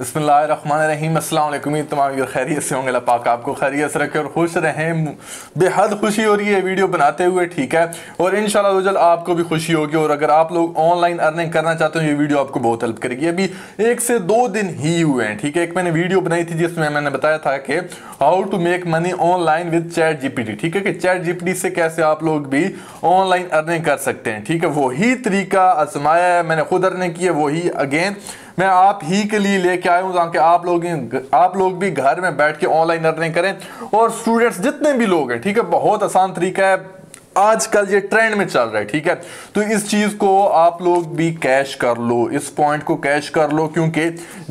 बसमीम अल्लाम तमाम खैरियत से होंगे पाक आपको खैरियत से रखें और खुश रहें बेहद खुशी हो रही है वीडियो बनाते हुए ठीक है और इन शजल आपको भी खुशी होगी और अगर आप लोग ऑनलाइन अर्निंग करना चाहते हो ये वीडियो आपको बहुत हेल्प करेगी अभी एक से दो दिन ही हुए हैं ठीक है एक मैंने वीडियो बनाई थी जिसमें मैंने बताया था कि how to make money online with chat GPT ठीक है कि चैट जीपीटी से कैसे आप लोग भी ऑनलाइन अर्निंग कर सकते हैं ठीक है वही तरीका आजमाया है मैंने खुद अर्निंग की है वही अगेन मैं आप ही के लिए लेके आया हूँ ताकि आप लोग आप लोग भी घर में बैठ के ऑनलाइन अर्निंग करें और स्टूडेंट्स जितने भी लोग हैं ठीक है बहुत आसान तरीका है आजकल ये ट्रेंड में चल रहा है ठीक है तो इस चीज को आप लोग भी कैश कर लो इस पॉइंट को कैश कर लो क्योंकि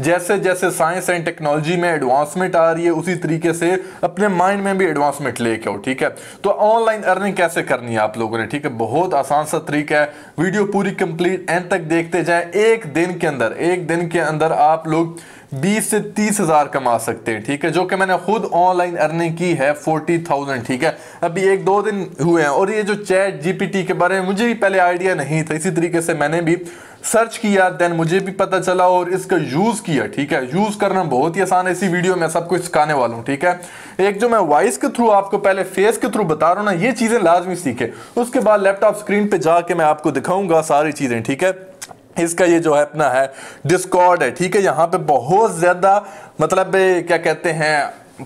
जैसे जैसे साइंस एंड टेक्नोलॉजी में एडवांसमेंट आ रही है उसी तरीके से अपने माइंड में भी एडवांसमेंट लेके आओ ठीक है तो ऑनलाइन अर्निंग कैसे करनी है आप लोगों ने ठीक है बहुत आसान सा तरीका है वीडियो पूरी कंप्लीट एंड तक देखते जाए एक दिन के अंदर एक दिन के अंदर आप लोग बीस से तीस हजार कमा सकते हैं ठीक है जो कि मैंने खुद ऑनलाइन अर्निंग की है फोर्टी थाउजेंड ठीक है अभी एक दो दिन हुए हैं और ये जो चैट जीपीटी के बारे में मुझे भी पहले आइडिया नहीं था इसी तरीके से मैंने भी सर्च किया देन मुझे भी पता चला और इसका यूज़ किया ठीक है यूज़ करना बहुत ही आसान है इसी वीडियो में सब कुछ सिखाने वाला हूँ ठीक है एक जो मैं वॉइस के थ्रू आपको पहले फेस के थ्रू बता रहा हूँ ना ये चीज़ें लाजमी सीखे उसके बाद लैपटॉप स्क्रीन पर जाके मैं आपको दिखाऊंगा सारी चीज़ें ठीक है इसका ये जो है अपना है डिस्कॉर्ड है ठीक है यहाँ पे बहुत ज़्यादा मतलब क्या कहते हैं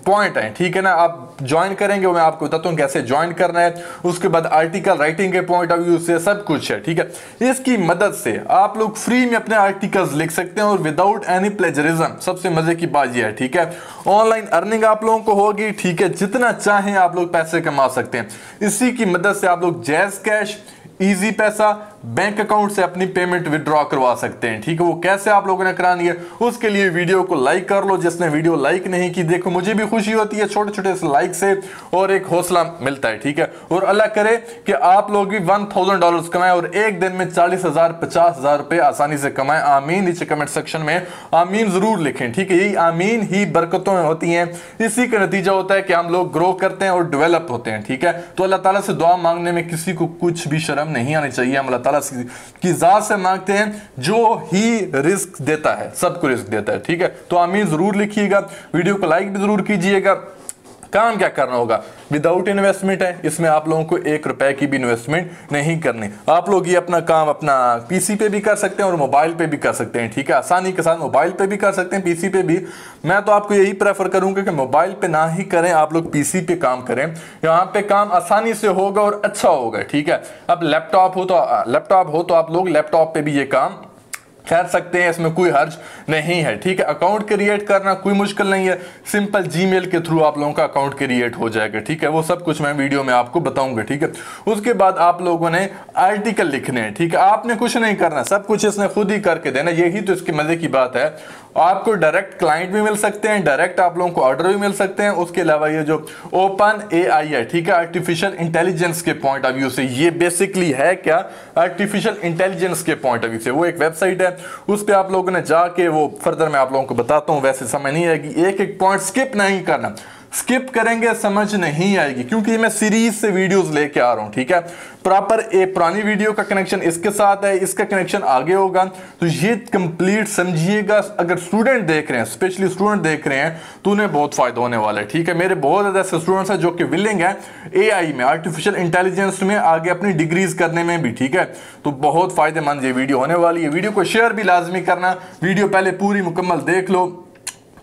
पॉइंट है ठीक है ना आप ज्वाइन करेंगे मैं आपको बताता हूँ कैसे ज्वाइन करना है उसके बाद आर्टिकल राइटिंग के पॉइंट ऑफ व्यू से सब कुछ है ठीक है इसकी मदद से आप लोग फ्री में अपने आर्टिकल्स लिख सकते हैं और विदाउट एनी प्लेजरिज्म सबसे मजे की बात यह है ठीक है ऑनलाइन अर्निंग आप लोगों को होगी ठीक है जितना चाहें आप लोग पैसे कमा सकते हैं इसी की मदद से आप लोग JazzCash Easypaisa bank account से अपनी पेमेंट विड्रॉ करवा सकते हैं ठीक है वो कैसे आप लोगों ने करानी है उसके लिए वीडियो को लाइक कर लो जिसने वीडियो लाइक नहीं की देखो मुझे भी खुशी होती है छोटे छोटे से लाइक से और एक हौसला मिलता है ठीक है और अल्लाह करे कि आप लोग भी वन थाउजेंड डॉलर कमाएं और एक दिन में चालीस हजार पचास हजार रुपये आसानी से कमाएं आमीन नीचे कमेंट सेक्शन में आमीन जरूर लिखें ठीक है यही आमीन ही बरकतों में होती है इसी का नतीजा होता है कि हम लोग ग्रो करते हैं और डेवलप होते हैं ठीक है तो अल्लाह तला से दुआ मांगने में किसी को कुछ भी शर्म नहीं आनी चाहिए हम अल्लाह ताला की ज़ात से मांगते हैं जो ही रिस्क देता है सबको रिस्क देता है ठीक है तो आमीन ज़रूर लिखिएगा वीडियो को लाइक भी ज़रूर कीजिएगा काम क्या करना होगा विदाउट इन्वेस्टमेंट है इसमें आप लोगों को एक रुपए की भी इन्वेस्टमेंट नहीं करनी आप लोग ये अपना काम अपना पीसी पे भी कर सकते हैं और मोबाइल पे भी कर सकते हैं ठीक है आसानी के साथ मोबाइल पे भी कर सकते हैं पीसी पे भी मैं तो आपको यही प्रेफर करूंगा कि मोबाइल पे ना ही करें आप लोग पीसी पे काम करें यहाँ पे काम आसानी से होगा और अच्छा होगा ठीक है अब लैपटॉप हो तो लैपटॉप हो तो आप लोग लैपटॉप पे भी ये काम कर सकते हैं इसमें कोई हर्ज नहीं है ठीक है अकाउंट क्रिएट करना कोई मुश्किल नहीं है सिंपल जीमेल के थ्रू आप लोगों का अकाउंट क्रिएट हो जाएगा ठीक है वो सब कुछ मैं वीडियो में आपको बताऊंगा ठीक है उसके बाद आप लोगों ने आर्टिकल लिखने हैं ठीक है आपने कुछ नहीं करना सब कुछ इसने खुद ही करके देना यही तो इसके मज़े की बात है आपको डायरेक्ट क्लाइंट भी मिल सकते हैं डायरेक्ट आप लोगों को ऑर्डर भी मिल सकते हैं उसके अलावा ये जो ओपन ए आई है ठीक है आर्टिफिशियल इंटेलिजेंस के पॉइंट ऑफ व्यू से ये बेसिकली है क्या आर्टिफिशियल इंटेलिजेंस के पॉइंट ऑफ व्यू से वो एक वेबसाइट है उस पर आप लोगों ने जाके वो फर्दर मैं आप लोगों को बताता हूँ वैसे समय नहीं है कि एक एक पॉइंट स्किप नहीं करना स्किप करेंगे समझ नहीं आएगी क्योंकि मैं सीरीज से वीडियोस लेके आ रहा हूं ठीक है प्रॉपर ए पुरानी वीडियो का कनेक्शन इसके साथ है इसका कनेक्शन आगे होगा तो ये कंप्लीट समझिएगा अगर स्टूडेंट देख रहे हैं स्पेशली स्टूडेंट देख रहे हैं तो उन्हें बहुत फायदा होने वाला है ठीक है मेरे बहुत ज़्यादा ऐसे स्टूडेंट्स हैं जो कि विलिंग है ए में आर्टिफिशियल इंटेलिजेंस में आगे अपनी डिग्रीज करने में भी ठीक है तो बहुत फ़ायदेमंद ये वीडियो होने वाली है वीडियो को शेयर भी लाजमी करना वीडियो पहले पूरी मुकम्मल देख लो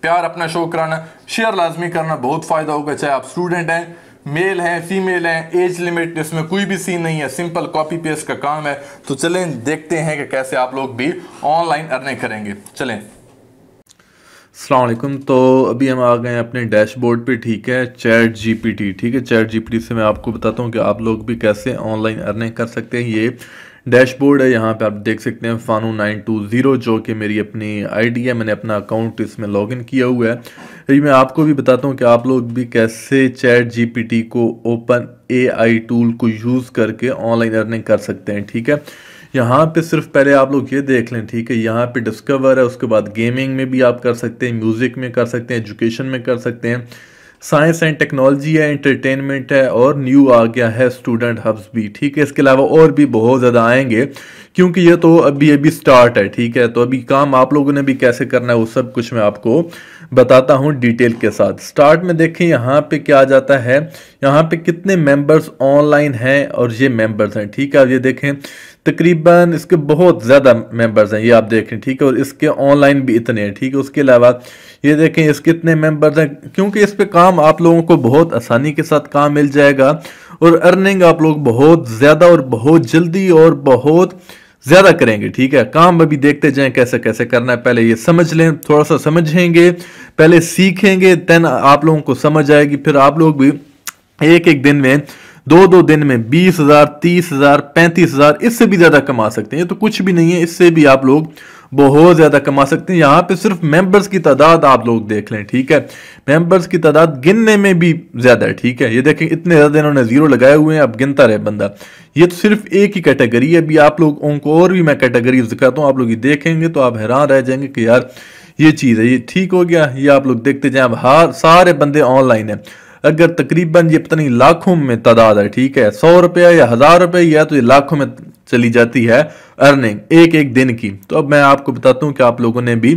प्यार अपना शो कराना शेयर लाजमी करना बहुत फ़ायदा होगा चाहे आप स्टूडेंट हैं मेल हैं फीमेल हैं एज लिमिट इसमें कोई भी सीन नहीं है सिंपल कॉपी पेस्ट का काम है तो चलें देखते हैं कि कैसे आप लोग भी ऑनलाइन अर्निंग करेंगे चलें अलकुम तो अभी हम आ गए हैं अपने डैशबोर्ड पे ठीक है चैट जीपीटी ठीक है चैट जीपीटी से मैं आपको बताता हूँ कि आप लोग भी कैसे ऑनलाइन अर्निंग कर सकते हैं ये डैशबोर्ड है यहाँ पे आप देख सकते हैं फानू नाइन टू ज़ीरो जो कि मेरी अपनी आईडी है मैंने अपना अकाउंट इसमें लॉगिन किया हुआ है ये मैं आपको भी बताता हूँ कि आप लोग भी कैसे चैट जीपीटी को ओपन एआई टूल को यूज़ करके ऑनलाइन अर्निंग कर सकते हैं ठीक है यहाँ पे सिर्फ पहले आप लोग ये देख लें ठीक है यहाँ पर डिस्कवर है उसके बाद गेमिंग में भी आप कर सकते हैं म्यूज़िक में कर सकते हैं एजुकेशन में कर सकते हैं साइंस एंड टेक्नोलॉजी है एंटरटेनमेंट है और न्यू आ गया है स्टूडेंट हब्स भी ठीक है इसके अलावा और भी बहुत ज़्यादा आएंगे क्योंकि ये तो अभी अभी स्टार्ट है ठीक है तो अभी काम आप लोगों ने भी कैसे करना है वो सब कुछ मैं आपको बताता हूँ डिटेल के साथ स्टार्ट में देखें यहाँ पे क्या आ जाता है यहाँ पे कितने मेंबर्स ऑनलाइन हैं और ये मेंबर्स हैं ठीक है ये देखें तकरीबन इसके बहुत ज़्यादा मेंबर्स हैं ये आप देखें ठीक है और इसके ऑनलाइन भी इतने हैं ठीक है उसके अलावा ये देखें इसके इतने मेंबर्स हैं क्योंकि इस पर काम आप लोगों को बहुत आसानी के साथ काम मिल जाएगा और अर्निंग आप लोग बहुत ज़्यादा और बहुत जल्दी और बहुत ज़्यादा करेंगे ठीक है काम अभी देखते जाएं कैसे कैसे करना है पहले ये समझ लें थोड़ा सा समझेंगे पहले सीखेंगे देन आप लोगों को समझ आएगी फिर आप लोग भी एक एक दिन में दो दो दिन में बीस हज़ार तीस हज़ार पैंतीस हज़ार इससे भी ज़्यादा कमा सकते हैं ये तो कुछ भी नहीं है इससे भी आप लोग बहुत ज़्यादा कमा सकते हैं यहाँ पे सिर्फ मेंबर्स की तादाद आप लोग देख लें ठीक है मेंबर्स की तादाद गिनने में भी ज़्यादा है ठीक है ये देखें इतने ज़्यादा इन्होंने ज़ीरो लगाए हुए हैं अब गिनता रहे बंदा ये तो सिर्फ एक ही कैटेगरी है अभी आप लोगों को और भी मैं कैटेगरी दिखाता हूँ आप लोग ये देखेंगे तो आप हैरान रह जाएंगे कि यार ये चीज़ है ये ठीक हो गया ये आप लोग देखते जाए अब हर सारे बंदे ऑनलाइन हैं अगर तकरीबन ये पता नहीं लाखों में तादाद है ठीक है सौ रुपया या हज़ार रुपये या तो ये लाखों में चली जाती है अर्निंग एक एक दिन की तो अब मैं आपको बताता हूँ कि आप लोगों ने भी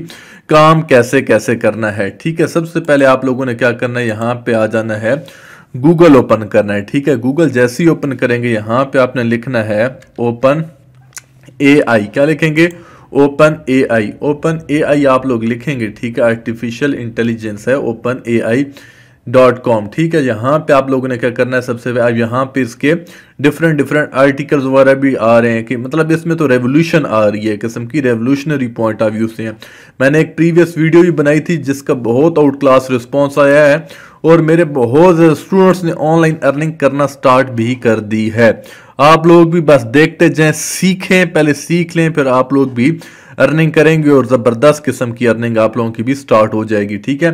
काम कैसे कैसे करना है ठीक है सबसे पहले आप लोगों ने क्या करना है यहाँ पे आ जाना है गूगल ओपन करना है ठीक है गूगल जैसे ही ओपन करेंगे यहाँ पे आपने लिखना है ओपन ए आई क्या लिखेंगे ओपन ए आई ओपन ए आई आप लोग लिखेंगे ठीक है आर्टिफिशियल इंटेलिजेंस है OpenAI dot com ठीक है यहाँ पे आप लोगों ने क्या करना है सबसे अब यहाँ पे इसके डिफरेंट डिफरेंट आर्टिकल्स वगैरह भी आ रहे हैं कि मतलब इसमें तो रेवोल्यूशन आ रही है किस्म की रेवोल्यूशनरी पॉइंट ऑफ व्यू से हैं मैंने एक प्रीवियस वीडियो भी बनाई थी जिसका बहुत आउट क्लास रिस्पॉन्स आया है और मेरे बहुत स्टूडेंट्स ने ऑनलाइन अर्निंग करना स्टार्ट भी कर दी है आप लोग भी बस देखते जाएं सीखें पहले सीख लें फिर आप लोग भी अर्निंग करेंगे और ज़बरदस्त किस्म की अर्निंग आप लोगों की भी स्टार्ट हो जाएगी ठीक है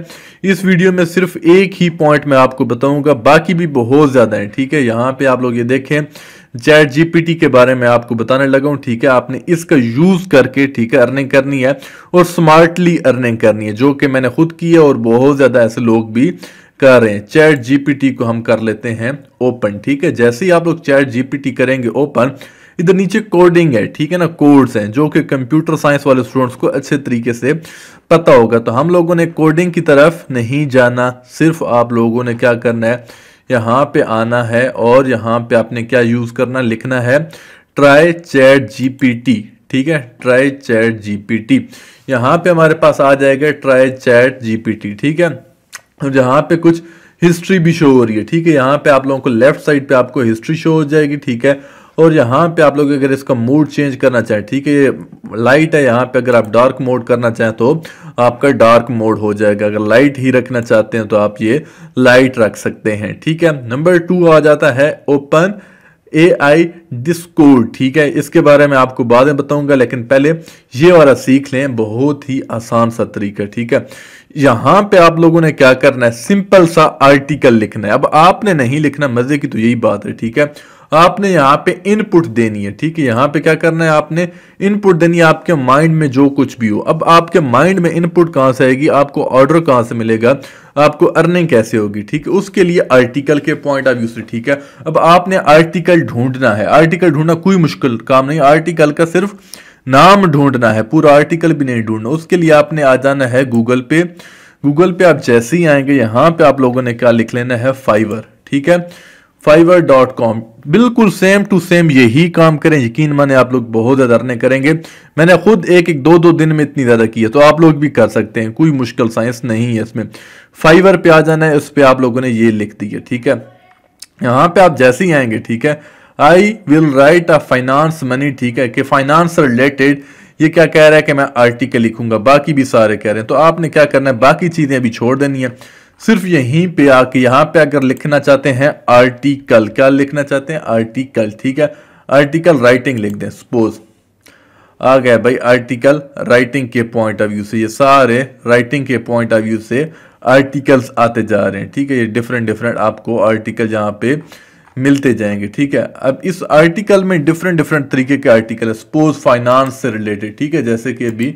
इस वीडियो में सिर्फ एक ही पॉइंट मैं आपको बताऊंगा बाकी भी बहुत ज़्यादा है ठीक है यहाँ पे आप लोग ये देखें देखें चैट जीपीटी के बारे में आपको बताने लगा हूं ठीक है आपने इसका यूज करके ठीक है अर्निंग करनी है और स्मार्टली अर्निंग करनी है जो कि मैंने खुद की है और बहुत ज्यादा ऐसे लोग भी कर रहे हैं चैट जीपीटी को हम कर लेते हैं ओपन ठीक है जैसे ही आप लोग चैट जीपीटी करेंगे ओपन इधर नीचे कोडिंग है ठीक है ना कोड्स हैं जो कि कंप्यूटर साइंस वाले स्टूडेंट्स को अच्छे तरीके से पता होगा तो हम लोगों ने कोडिंग की तरफ नहीं जाना सिर्फ आप लोगों ने क्या करना है यहाँ पे आना है और यहाँ पे आपने क्या यूज़ करना लिखना है ट्राई चैट जीपीटी ठीक है ट्राई चैट जीपीटी यहाँ पे हमारे पास आ जाएगा ट्राई चैट जीपीटी ठीक है और जहाँ पे कुछ हिस्ट्री भी शो हो रही है ठीक है यहाँ पे आप लोगों को लेफ्ट साइड पे आपको हिस्ट्री शो हो जाएगी ठीक है और यहाँ पे आप लोग अगर इसका मूड चेंज करना चाहें ठीक है ये लाइट है यहाँ पे अगर आप डार्क मोड करना चाहें तो आपका डार्क मोड हो जाएगा अगर लाइट ही रखना चाहते हैं तो आप ये लाइट रख सकते हैं ठीक है नंबर टू आ जाता है ओपन ए आई डिस्कोड ठीक है इसके बारे में आपको बाद में बताऊंगा लेकिन पहले ये वाला सीख लें बहुत ही आसान सा तरीका ठीक है यहां पे आप लोगों ने क्या करना है सिंपल सा आर्टिकल लिखना है अब आपने नहीं लिखना मजे की तो यही बात है ठीक है आपने यहाँ पे इनपुट देनी है ठीक है यहाँ पे क्या करना है आपने इनपुट देनी है आपके माइंड में जो कुछ भी हो अब आपके माइंड में इनपुट कहाँ से आएगी आपको ऑर्डर कहाँ से मिलेगा आपको अर्निंग कैसे होगी ठीक है उसके लिए आर्टिकल के पॉइंट ऑफ व्यू से ठीक है अब आपने आर्टिकल ढूंढना है आर्टिकल ढूंढना कोई मुश्किल काम नहीं आर्टिकल का सिर्फ नाम ढूंढना है पूरा आर्टिकल भी नहीं ढूंढना उसके लिए आपने आ जाना है गूगल पे गूगल पे आप जैसे ही आएंगे यहां पे आप लोगों ने क्या लिख लेना है फाइवर ठीक है फाइवर डॉट कॉम बिल्कुल सेम टू सेम यही काम करें यकीन माने आप लोग बहुत ज़्यादा अर्निंग करेंगे मैंने खुद एक एक दो दो दिन में इतनी ज़्यादा की है तो आप लोग भी कर सकते हैं कोई मुश्किल साइंस नहीं है इसमें फाइवर पे आ जाना है उस पर आप लोगों ने ये लिख दिया ठीक है यहाँ पे आप जैसे ही आएंगे ठीक है I will write a finance money ठीक है कि फाइनेंस रिलेटेड ये क्या कह रहा है कि मैं आर्टिकल लिखूंगा बाकी भी सारे कह रहे हैं तो आपने क्या करना है बाकी चीज़ें अभी छोड़ देनी है सिर्फ यहीं पे आके यहाँ पे अगर लिखना चाहते हैं आर्टिकल क्या लिखना चाहते हैं आर्टिकल ठीक है आर्टिकल राइटिंग लिख दें सपोज आ गया भाई आर्टिकल राइटिंग के पॉइंट ऑफ व्यू से ये सारे राइटिंग के पॉइंट ऑफ व्यू से आर्टिकल्स आते जा रहे हैं ठीक है ये डिफरेंट डिफरेंट आपको आर्टिकल यहाँ पे मिलते जाएंगे ठीक है अब इस आर्टिकल में डिफरेंट डिफरेंट तरीके के आर्टिकल है सपोज फाइनेंस से रिलेटेड ठीक है जैसे कि अभी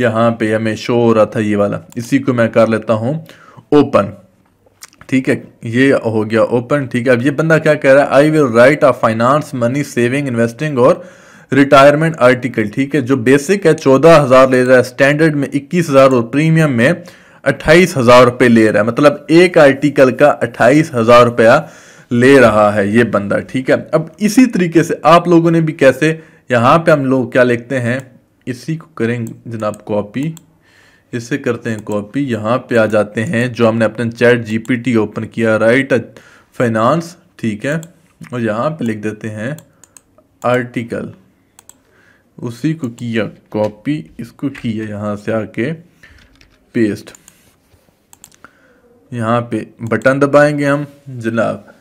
यहाँ पे हमें शो हो रहा था ये वाला इसी को मैं कर लेता हूँ ओपन ठीक है ये हो गया ओपन ठीक है अब ये बंदा क्या कह रहा है I will write a finance money saving investing और रिटायरमेंट आर्टिकल ठीक है जो बेसिक है चौदह हज़ार ले रहा है स्टैंडर्ड में इक्कीस हज़ार और प्रीमियम में अट्ठाईस हज़ार रुपये ले रहा है मतलब एक आर्टिकल का अट्ठाईस हज़ार रुपया ले रहा है ये बंदा ठीक है अब इसी तरीके से आप लोगों ने भी कैसे यहाँ पे हम लोग क्या लिखते हैं इसी को करेंगे जनाब कॉपी इसे करते हैं कॉपी यहाँ पे आ जाते हैं जो हमने अपने चैट जीपीटी ओपन किया राइट फाइनेंस ठीक है और यहाँ पे लिख देते हैं आर्टिकल उसी को किया कॉपी इसको किया यहाँ से आके पेस्ट यहाँ पे बटन दबाएंगे हम जनाब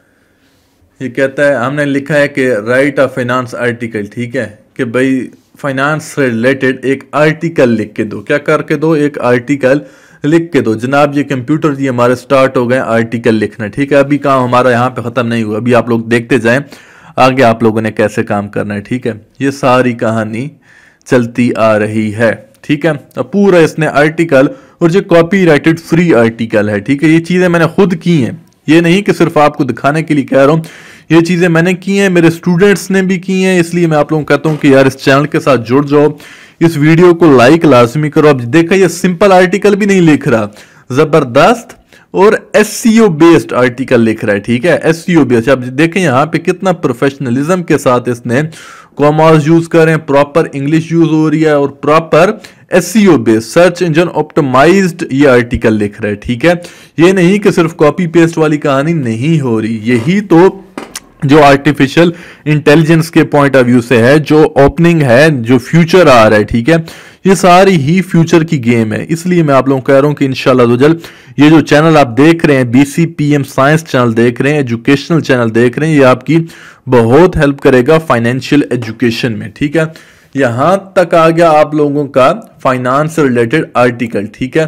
ये कहता है हमने लिखा है कि राइट ऑफ फाइनेंस आर्टिकल ठीक है कि भाई फाइनेंस से रिलेटेड एक आर्टिकल लिख के दो क्या करके दो एक आर्टिकल लिख के दो जनाब ये कंप्यूटर जी हमारे स्टार्ट हो गए आर्टिकल लिखना ठीक है अभी काम हमारा यहाँ पे ख़त्म नहीं हुआ अभी आप लोग देखते जाए आगे आप लोगों ने कैसे काम करना है ठीक है ये सारी कहानी चलती आ रही है ठीक है अब पूरा इसने आर्टिकल और जो कॉपी राइटेड फ्री आर्टिकल है ठीक है ये चीज़ें मैंने खुद की हैं ये नहीं कि सिर्फ आपको दिखाने के लिए कह रहा हूँ ये चीज़ें मैंने की हैं मेरे स्टूडेंट्स ने भी की हैं इसलिए मैं आप लोगों को कहता हूँ कि यार इस चैनल के साथ जुड़ जाओ इस वीडियो को लाइक लाजमी करो अब देखा ये सिंपल आर्टिकल भी नहीं लिख रहा ज़बरदस्त और एस बेस्ड आर्टिकल लिख रहा है ठीक है एस बेस्ड e अब देखें यहाँ पे कितना प्रोफेशनलिज्म के साथ इसने कॉमर्स यूज कर रहे हैं प्रॉपर इंग्लिश यूज हो रही है और proper S based search engine optimized ये आर्टिकल लिख रहा है ठीक है ये नहीं कि सिर्फ कॉपी पेस्ट वाली कहानी नहीं हो रही यही तो जो आर्टिफिशियल इंटेलिजेंस के पॉइंट ऑफ व्यू से है जो ओपनिंग है जो फ्यूचर आ रहा है ठीक है ये सारी ही फ्यूचर की गेम है इसलिए मैं आप लोगों को कह रहा हूँ कि इनशाला ये जो चैनल आप देख रहे हैं बीसीपीएम साइंस चैनल देख रहे हैं एजुकेशनल चैनल देख रहे हैं ये आपकी बहुत हेल्प करेगा फाइनेंशियल एजुकेशन में ठीक है यहां तक आ गया आप लोगों का फाइनेंस रिलेटेड आर्टिकल ठीक है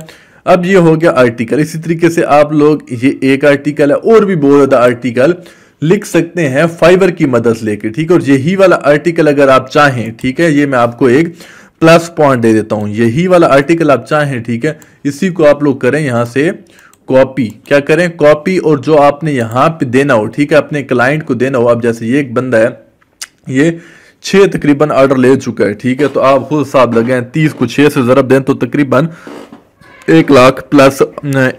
अब ये हो गया आर्टिकल इसी तरीके से आप लोग ये एक आर्टिकल है और भी बहुत ज़्यादा आर्टिकल लिख सकते हैं फाइबर की मदद लेके ठीक है और यही वाला आर्टिकल अगर आप चाहें ठीक है ये मैं आपको एक प्लस पॉइंट दे देता हूं यही वाला आर्टिकल आप चाहें ठीक है इसी को आप लोग करें यहां से कॉपी क्या करें कॉपी और जो आपने यहाँ पे देना हो ठीक है अपने क्लाइंट को देना हो आप जैसे ये एक बंदा है ये छह तकरीबन ऑर्डर ले चुका है ठीक है तो आप खुद साफ लगे तीस को छह से ज़रब दें तो तकरीबन एक लाख प्लस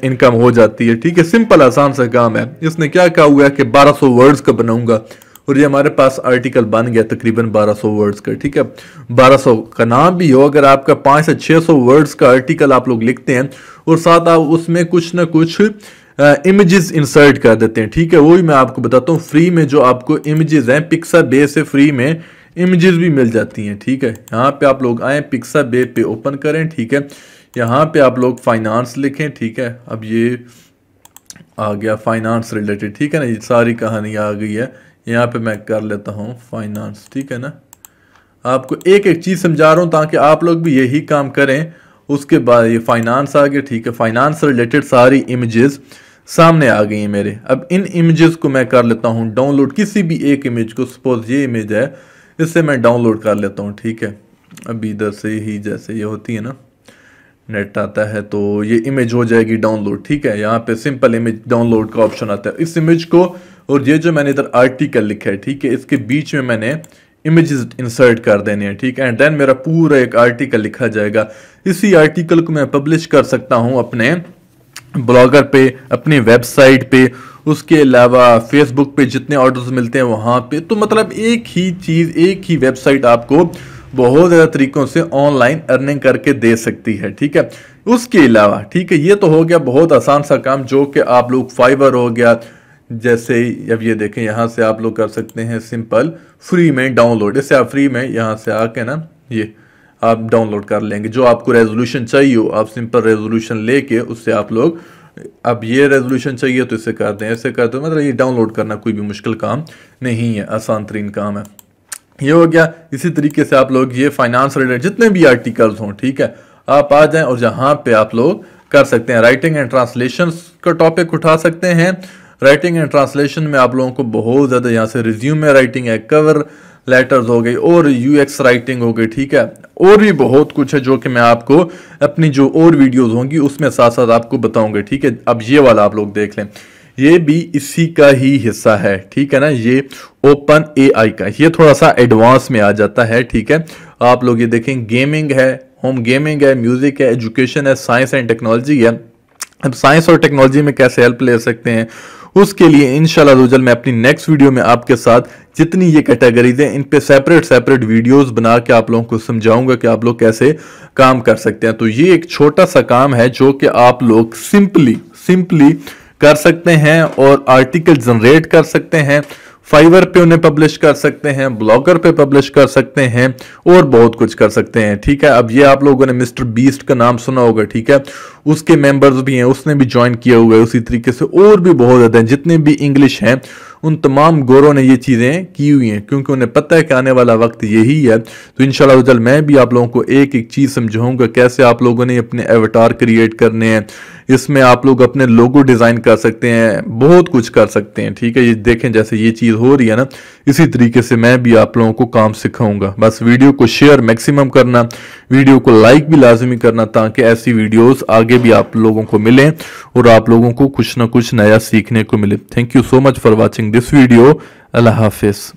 इनकम हो जाती है ठीक है सिंपल आसान सा काम है इसने क्या कहा हुआ है कि 1200 वर्ड्स का बनाऊंगा और ये हमारे पास आर्टिकल बन गया तकरीबन 1200 वर्ड्स का ठीक है 1200 का नाम भी हो अगर आपका 5 से 600 वर्ड्स का आर्टिकल आप लोग लिखते हैं और साथ आप उसमें कुछ ना कुछ इमेजेस इंसर्ट कर देते हैं ठीक है वही मैं आपको बताता हूँ फ्री में जो आपको इमेजेस हैं पिक्सा बे से फ्री में इमेजेस भी मिल जाती हैं ठीक है यहाँ पे आप लोग आए पिक्सा बे पे ओपन करें ठीक है यहाँ पे आप लोग फाइनेंस लिखें ठीक है अब ये आ गया फाइनेंस रिलेटेड ठीक है ना ये सारी कहानी आ गई है यहाँ पे मैं कर लेता हूँ फाइनेंस ठीक है ना आपको एक एक चीज़ समझा रहा हूँ ताकि आप लोग भी यही काम करें उसके बाद ये फाइनेंस आ गया ठीक है फाइनेंस रिलेटेड सारी इमेजेस सामने आ गई हैं मेरे अब इन इमेजेस को मैं कर लेता हूँ डाउनलोड किसी भी एक इमेज को सपोज ये इमेज है इससे मैं डाउनलोड कर लेता हूँ ठीक है अभी इधर से ही जैसे ये होती है ना नेट आता है तो ये इमेज हो जाएगी डाउनलोड ठीक है यहाँ पे सिंपल इमेज डाउनलोड का ऑप्शन आता है इस इमेज को और ये जो मैंने इधर आर्टिकल लिखा है ठीक है इसके बीच में मैंने इमेजेस इंसर्ट कर देने हैं ठीक है एंड देन मेरा पूरा एक आर्टिकल लिखा जाएगा इसी आर्टिकल को मैं पब्लिश कर सकता हूँ अपने ब्लॉगर पे अपनी वेबसाइट पे उसके अलावा फेसबुक पे जितने ऑर्डर्स मिलते हैं वहां पे तो मतलब एक ही चीज़ एक ही वेबसाइट आपको बहुत ज़्यादा तरीक़ों से ऑनलाइन अर्निंग करके दे सकती है ठीक है उसके अलावा ठीक है ये तो हो गया बहुत आसान सा काम जो कि आप लोग फाइबर हो गया जैसे अब ये देखें यहाँ से आप लोग कर सकते हैं सिंपल फ्री में डाउनलोड इसे आप फ्री में यहाँ से आके ना ये आप डाउनलोड कर लेंगे जो आपको रेजोल्यूशन चाहिए हो आप सिंपल रेजोल्यूशन लेके उससे आप लोग अब ये रेजोल्यूशन चाहिए तो इसे कर दें ऐसे कर दें मतलब ये डाउनलोड करना कोई भी मुश्किल काम नहीं है आसान तरीन काम है ये हो गया इसी तरीके से आप लोग ये फाइनेंस रिलेटेड जितने भी आर्टिकल्स हों ठीक है आप आ जाएं और जहां पे आप लोग कर सकते हैं राइटिंग एंड ट्रांसलेशन का टॉपिक उठा सकते हैं राइटिंग एंड ट्रांसलेशन में आप लोगों को बहुत ज़्यादा यहाँ से रिज्यूम राइटिंग है कवर लेटर्स हो गई और यूएक्स राइटिंग हो गई ठीक है और भी बहुत कुछ है जो कि मैं आपको अपनी जो और वीडियोस होंगी उसमें साथ साथ आपको बताऊंगा ठीक है अब ये वाला आप लोग देख लें ये भी इसी का ही हिस्सा है ठीक है ना ये ओपन एआई का ये थोड़ा सा एडवांस में आ जाता है ठीक है आप लोग ये देखें गेमिंग है होम गेमिंग है म्यूजिक है एजुकेशन है साइंस एंड टेक्नोलॉजी है अब साइंस और टेक्नोलॉजी में कैसे हेल्प ले सकते हैं उसके लिए इनशाला शुजल मैं अपनी नेक्स्ट वीडियो में आपके साथ जितनी ये कैटेगरीज हैं इन पे सेपरेट सेपरेट वीडियोस बना के आप लोगों को समझाऊंगा कि आप लोग कैसे काम कर सकते हैं तो ये एक छोटा सा काम है जो कि आप लोग सिंपली सिंपली कर सकते हैं और आर्टिकल जनरेट कर सकते हैं फाइवर पे उन्हें पब्लिश कर सकते हैं ब्लॉगर पे पब्लिश कर सकते हैं और बहुत कुछ कर सकते हैं ठीक है अब ये आप लोगों ने मिस्टर बीस्ट का नाम सुना होगा ठीक है उसके मेंबर्स भी हैं उसने भी ज्वाइन किया हुआ है उसी तरीके से और भी बहुत ज़्यादा हैं जितने भी इंग्लिश हैं उन तमाम गोरों ने ये चीज़ें की हुई हैं क्योंकि उन्हें पता है कि आने वाला वक्त यही है तो इन जल मैं भी आप लोगों को एक एक चीज़ समझाऊंगा कैसे आप लोगों ने अपने एवटार क्रिएट करने हैं इसमें आप लोग अपने लोगो डिज़ाइन कर सकते हैं बहुत कुछ कर सकते हैं ठीक है ये देखें जैसे ये चीज़ हो रही है ना इसी तरीके से मैं भी आप लोगों को काम सिखाऊंगा बस वीडियो को शेयर मैक्सिमम करना वीडियो को लाइक भी लाजमी करना ताकि ऐसी वीडियोस आगे भी आप लोगों को मिलें और आप लोगों को कुछ ना कुछ नया सीखने को मिले thank you so much for watching this video अल्लाह हाफिज़